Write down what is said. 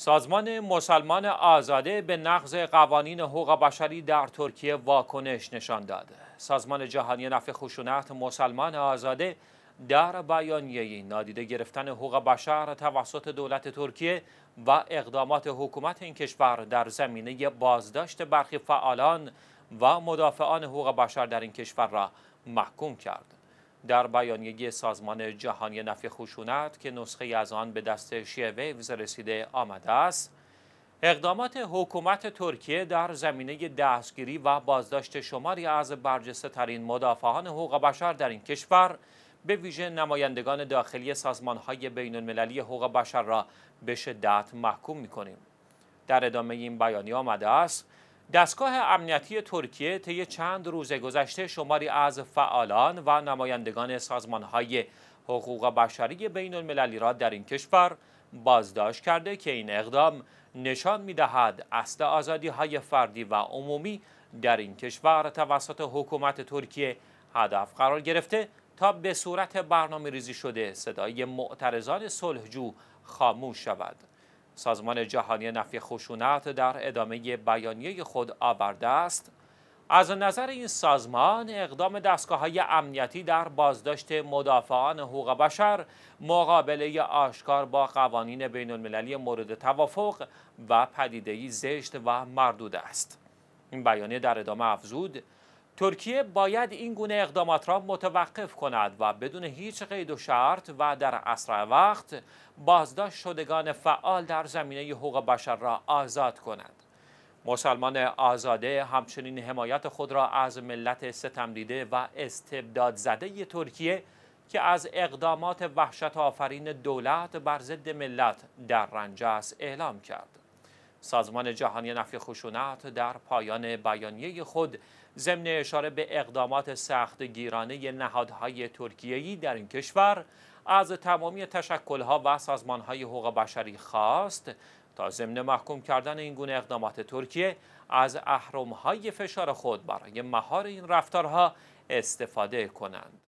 سازمان مسلمان آزاده به نقض قوانین حقوق بشری در ترکیه واکنش نشان داد. سازمان جهانی نفع خشونت مسلمان آزاده در بیانیه نادیده گرفتن حقوق بشر توسط دولت ترکیه و اقدامات حکومت این کشور در زمینه بازداشت برخی فعالان و مدافعان حقوق بشر در این کشور را محکوم کرد. در بیانیه سازمان جهانی نفی خشونت که نسخه از آن به دست شیعه ویوز رسیده آمده است اقدامات حکومت ترکیه در زمینه دستگیری و بازداشت شماری از برجسته ترین مدافعان حقوق بشر در این کشور به ویژه نمایندگان داخلی سازمان های بین المللی حقوق بشر را به شدت محکوم می کنیم. در ادامه این بیانیه آمده است دستگاه امنیتی ترکیه طی چند روز گذشته شماری از فعالان و نمایندگان سازمانهای حقوق بشری بین المللی را در این کشور بازداشت کرده که این اقدام نشان می دهد اصل آزادی های فردی و عمومی در این کشور توسط حکومت ترکیه هدف قرار گرفته تا به صورت برنامه ریزی شده صدای معترضان صلحجو خاموش شود. سازمان جهانی نفی خشونت در ادامه بیانیه خود آورده است از نظر این سازمان اقدام دستگاه های امنیتی در بازداشت مدافعان حقوق بشر مقابله آشکار با قوانین بین المللی مورد توافق و پدیدهی زشت و مردود است این بیانیه در ادامه افزود ترکیه باید این گونه اقدامات را متوقف کند و بدون هیچ قید و شرط و در اسرع وقت بازداشت شدگان فعال در زمینه حقوق بشر را آزاد کند. مسلمان آزاده همچنین حمایت خود را از ملت ستمدیده و استبداد زده ترکیه که از اقدامات وحشت آفرین دولت بر ضد ملت در رنج است اعلام کرد. سازمان جهانی نفی خشونت در پایان بیانیه خود ضمن اشاره به اقدامات سخت گیرانه نهادهای ترکیه‌ای در این کشور از تمامی تشکلها و سازمانهای حقوق بشری خواست تا ضمن محکوم کردن این گونه اقدامات ترکیه از احرامهای فشار خود برای مهار این رفتارها استفاده کنند.